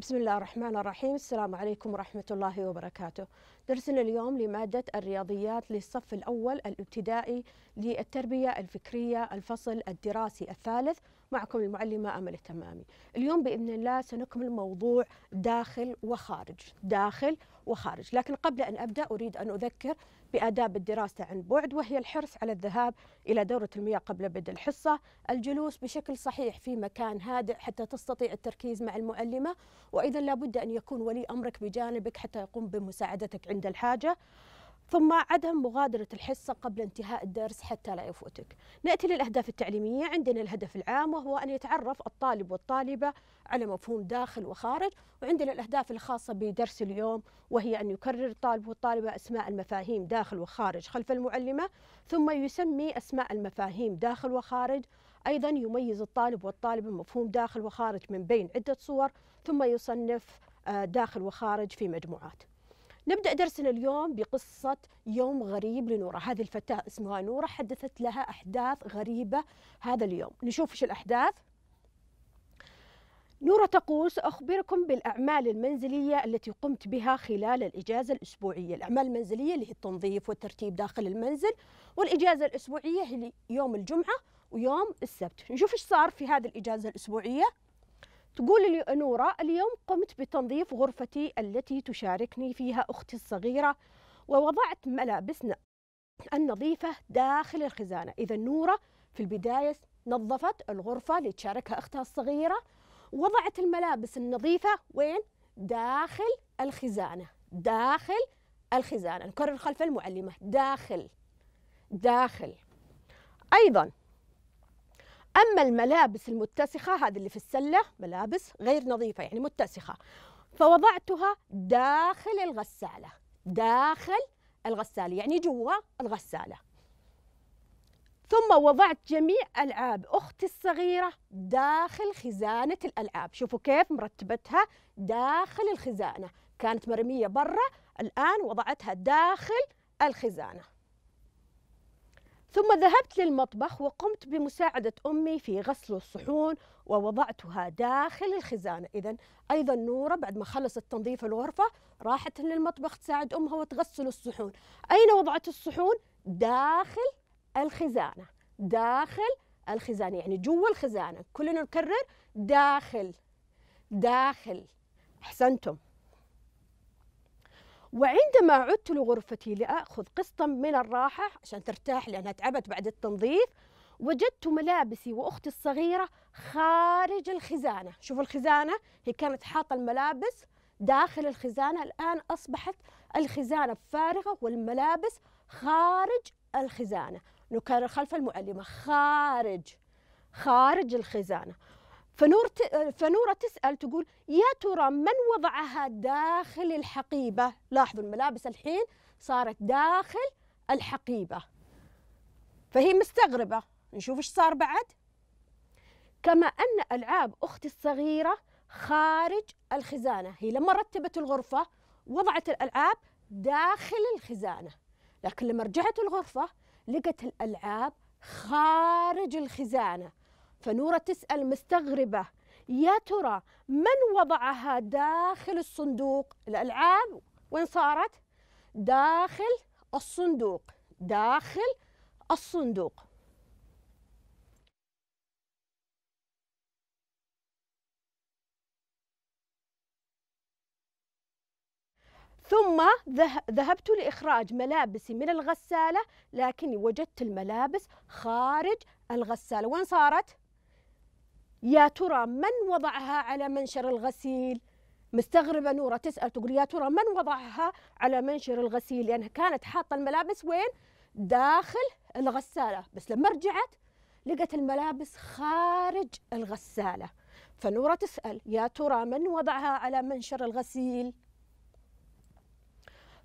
بسم الله الرحمن الرحيم السلام عليكم ورحمة الله وبركاته درسنا اليوم لمادة الرياضيات للصف الأول الابتدائي للتربية الفكرية الفصل الدراسي الثالث معكم المعلمة أمل التمامي اليوم بإذن الله سنكمل موضوع داخل وخارج داخل وخارج لكن قبل أن أبدأ أريد أن أذكر بآداب الدراسة عن بعد وهي الحرص على الذهاب إلى دورة المياه قبل بدء الحصة الجلوس بشكل صحيح في مكان هادئ حتى تستطيع التركيز مع المعلمة وإذا لابد أن يكون ولي أمرك بجانبك حتى يقوم بمساعدتك عند الحاجة ثم عدم مغادرة الحصة قبل انتهاء الدرس حتى لا يفوتك نأتي للأهداف التعليمية عندنا الهدف العام وهو أن يتعرف الطالب والطالبة على مفهوم داخل وخارج وعندنا الأهداف الخاصة بدرس اليوم وهي أن يكرر الطالب والطالبة أسماء المفاهيم داخل وخارج خلف المعلمة ثم يسمي أسماء المفاهيم داخل وخارج أيضا يميز الطالب والطالبة مفهوم داخل وخارج من بين عدة صور ثم يصنف آه، داخل وخارج في مجموعات نبدأ درسنا اليوم بقصة يوم غريب لنورة هذه الفتاة اسمها نورة حدثت لها أحداث غريبة هذا اليوم نشوف إيش الأحداث نورة تقول سأخبركم بالأعمال المنزلية التي قمت بها خلال الإجازة الأسبوعية الأعمال المنزلية اللي هي التنظيف والترتيب داخل المنزل والإجازة الأسبوعية هي يوم الجمعة ويوم السبت نشوف إيش صار في هذه الإجازة الأسبوعية تقول نورا اليوم قمت بتنظيف غرفتي التي تشاركني فيها أختي الصغيرة ووضعت ملابسنا النظيفة داخل الخزانة إذا نورا في البداية نظفت الغرفة اللي تشاركها أختها الصغيرة وضعت الملابس النظيفة وين؟ داخل الخزانة داخل الخزانة نكرر خلف المعلمة داخل داخل أيضا أما الملابس المتسخة هذه اللي في السلة ملابس غير نظيفة يعني متسخة فوضعتها داخل الغسالة داخل الغسالة يعني جوا الغسالة ثم وضعت جميع ألعاب أختي الصغيرة داخل خزانة الألعاب شوفوا كيف مرتبتها داخل الخزانة كانت مرمية برا الآن وضعتها داخل الخزانة ثم ذهبت للمطبخ وقمت بمساعدة أمي في غسل الصحون ووضعتها داخل الخزانة إذا أيضا نورة بعد ما خلصت تنظيف الغرفة راحت للمطبخ تساعد أمها وتغسل الصحون أين وضعت الصحون؟ داخل الخزانة داخل الخزانة يعني جوا الخزانة كلنا نكرر داخل داخل أحسنتم وعندما عدت لغرفتي لأخذ قسطا من الراحة عشان ترتاح لأنها تعبت بعد التنظيف وجدت ملابسي وأختي الصغيرة خارج الخزانة شوفوا الخزانة هي كانت حاطة الملابس داخل الخزانة الآن أصبحت الخزانة فارغة والملابس خارج الخزانة نكرر خلف المعلمة خارج خارج الخزانة فنور ت... فنورة تسأل تقول يا ترى من وضعها داخل الحقيبة لاحظوا الملابس الحين صارت داخل الحقيبة فهي مستغربة نشوف ايش صار بعد كما أن ألعاب أختي الصغيرة خارج الخزانة هي لما رتبت الغرفة وضعت الألعاب داخل الخزانة لكن لما رجعت الغرفة لقت الألعاب خارج الخزانة فنورة تسأل مستغربة يا ترى من وضعها داخل الصندوق الألعاب وين صارت داخل الصندوق داخل الصندوق ثم ذهبت لإخراج ملابسي من الغسالة لكني وجدت الملابس خارج الغسالة وين صارت؟ يا ترى من وضعها على منشر الغسيل مستغربة نورة تسأل تقول يا ترى من وضعها على منشر الغسيل لأنها كانت حاطة الملابس وين داخل الغسالة بس لما رجعت لقت الملابس خارج الغسالة فنورة تسأل يا ترى من وضعها على منشر الغسيل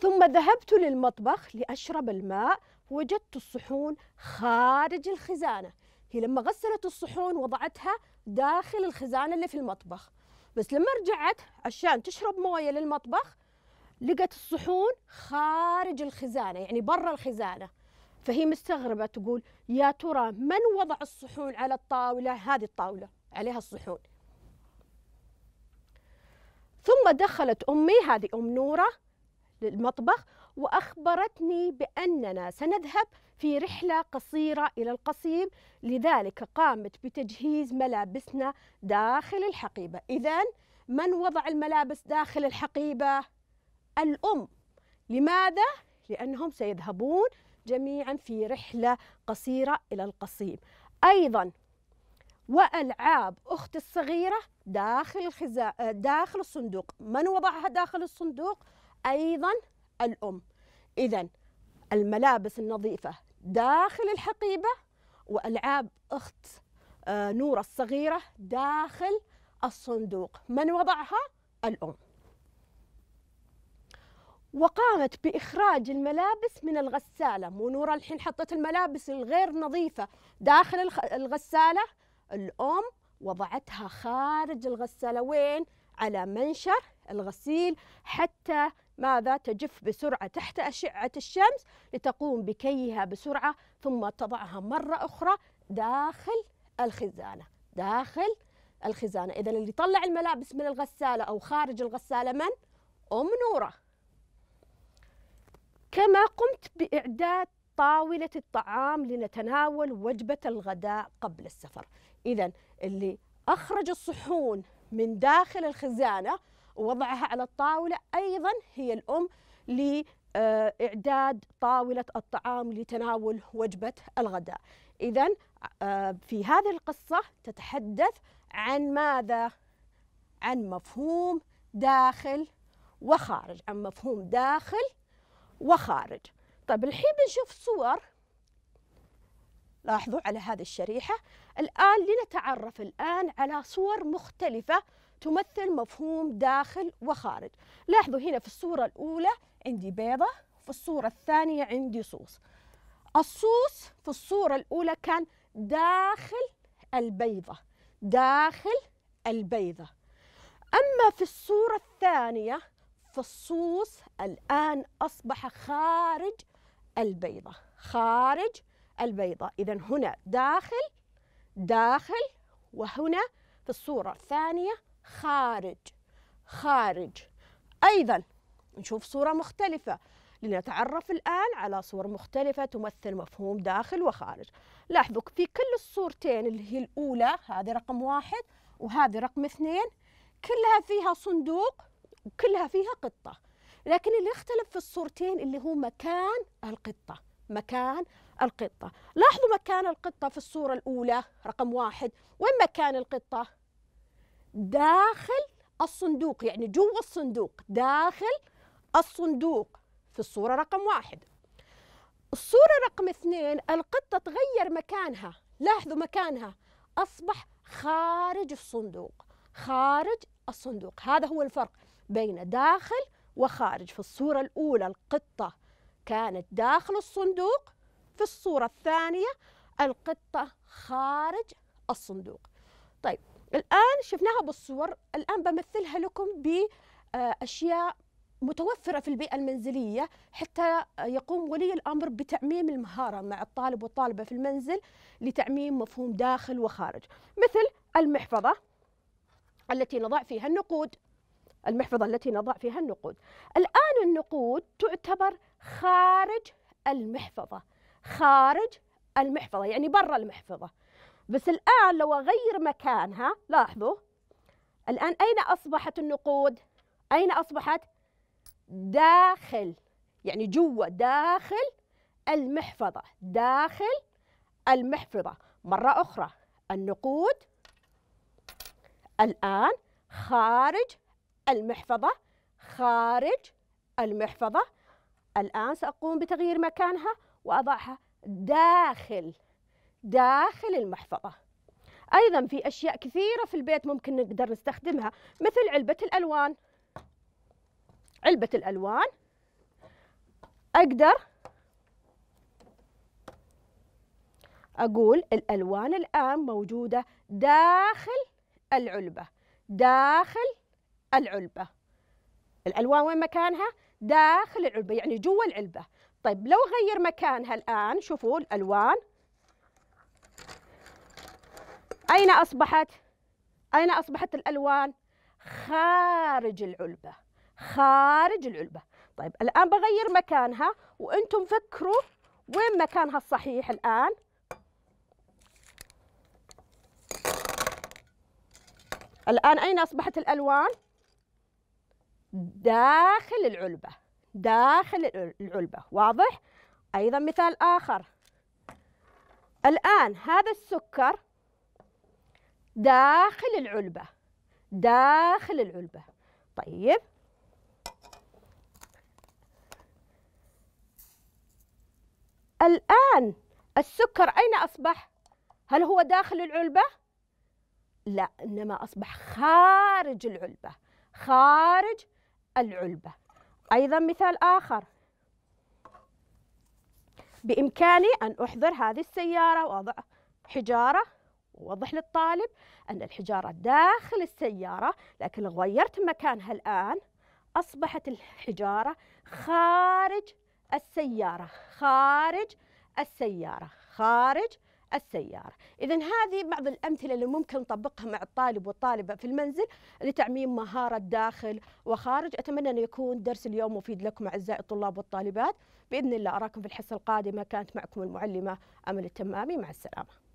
ثم ذهبت للمطبخ لأشرب الماء وجدت الصحون خارج الخزانة هي لما غسلت الصحون وضعتها داخل الخزانه اللي في المطبخ بس لما رجعت عشان تشرب مويه للمطبخ لقت الصحون خارج الخزانه يعني برا الخزانه فهي مستغربه تقول يا ترى من وضع الصحون على الطاوله هذه الطاوله عليها الصحون ثم دخلت امي هذه ام نوره للمطبخ وأخبرتني بأننا سنذهب في رحلة قصيرة إلى القصيم لذلك قامت بتجهيز ملابسنا داخل الحقيبة إذا من وضع الملابس داخل الحقيبة؟ الأم لماذا؟ لأنهم سيذهبون جميعا في رحلة قصيرة إلى القصيم أيضا وألعاب أختي الصغيرة داخل الخزا... داخل الصندوق من وضعها داخل الصندوق أيضا الأم إذا الملابس النظيفة داخل الحقيبة وألعاب أخت آه، نورة الصغيرة داخل الصندوق من وضعها؟ الأم وقامت بإخراج الملابس من الغسالة مو نورة الحين حطت الملابس الغير نظيفة داخل الغسالة الأم وضعتها خارج الغسالة وين؟ على منشر الغسيل حتى ماذا تجف بسرعة تحت أشعة الشمس لتقوم بكيها بسرعة ثم تضعها مرة أخرى داخل الخزانة داخل الخزانة إذا اللي طلع الملابس من الغسالة أو خارج الغسالة من؟ أم نورة كما قمت بإعداد طاولة الطعام لنتناول وجبة الغداء قبل السفر إذا اللي أخرج الصحون من داخل الخزانة ووضعها على الطاولة أيضا هي الأم لإعداد طاولة الطعام لتناول وجبة الغداء إذا آه، في هذه القصة تتحدث عن ماذا؟ عن مفهوم داخل وخارج عن مفهوم داخل وخارج طيب الحين بنشوف صور لاحظوا على هذه الشريحة الآن لنتعرف الآن على صور مختلفة تمثل مفهوم داخل وخارج لاحظوا هنا في الصورة الأولى عندي بيضة في الصورة الثانية عندي صوص الصوص في الصورة الأولى كان داخل البيضة داخل البيضة أما في الصورة الثانية فالصوص الآن أصبح خارج البيضة خارج البيضة إذا هنا داخل داخل وهنا في الصورة الثانية خارج خارج أيضا نشوف صورة مختلفة لنتعرف الآن على صور مختلفة تمثل مفهوم داخل وخارج لاحظوا في كل الصورتين اللي هي الأولى هذه رقم واحد وهذه رقم اثنين كلها فيها صندوق وكلها فيها قطة لكن اللي اختلف في الصورتين اللي هو مكان القطة مكان القطة لاحظوا مكان القطة في الصورة الأولى رقم واحد وين مكان القطة داخل الصندوق يعني جوا الصندوق داخل الصندوق في الصورة رقم واحد الصورة رقم اثنين القطة تغير مكانها لاحظوا مكانها أصبح خارج الصندوق خارج الصندوق هذا هو الفرق بين داخل وخارج في الصورة الأولى القطة كانت داخل الصندوق في الصورة الثانية القطة خارج الصندوق طيب الآن شفناها بالصور الآن بمثلها لكم بأشياء متوفرة في البيئة المنزلية حتى يقوم ولي الأمر بتعميم المهارة مع الطالب والطالبة في المنزل لتعميم مفهوم داخل وخارج مثل المحفظة التي نضع فيها النقود المحفظة التي نضع فيها النقود الآن النقود تعتبر خارج المحفظة خارج المحفظة يعني برا المحفظة بس الآن لو أغير مكانها لاحظوا الآن أين أصبحت النقود؟ أين أصبحت؟ داخل يعني جوا داخل المحفظة داخل المحفظة مرة أخرى النقود الآن خارج المحفظة خارج المحفظة الآن سأقوم بتغيير مكانها وأضعها داخل داخل المحفظة أيضا في أشياء كثيرة في البيت ممكن نقدر نستخدمها مثل علبة الألوان علبة الألوان أقدر أقول الألوان الآن موجودة داخل العلبة داخل العلبة الألوان وين مكانها؟ داخل العلبة يعني جوا العلبة طيب لو غير مكانها الآن شوفوا الألوان أين أصبحت؟ أين أصبحت الألوان؟ خارج العلبة خارج العلبة طيب الآن بغير مكانها وأنتم فكروا وين مكانها الصحيح الآن الآن أين أصبحت الألوان؟ داخل العلبة داخل العلبة واضح؟ أيضا مثال آخر الآن هذا السكر داخل العلبة داخل العلبة طيب الآن السكر أين أصبح؟ هل هو داخل العلبة؟ لا إنما أصبح خارج العلبة خارج العلبة أيضا مثال آخر بإمكاني أن أحضر هذه السيارة وأضع حجارة ووضح للطالب أن الحجارة داخل السيارة لكن لو غيرت مكانها الآن أصبحت الحجارة خارج السيارة خارج السيارة خارج السيارة إذا هذه بعض الأمثلة اللي ممكن نطبقها مع الطالب والطالبة في المنزل لتعميم مهارة داخل وخارج أتمنى أن يكون درس اليوم مفيد لكم أعزائي الطلاب والطالبات بإذن الله أراكم في الحصة القادمة كانت معكم المعلمة أمل التمامي مع السلامة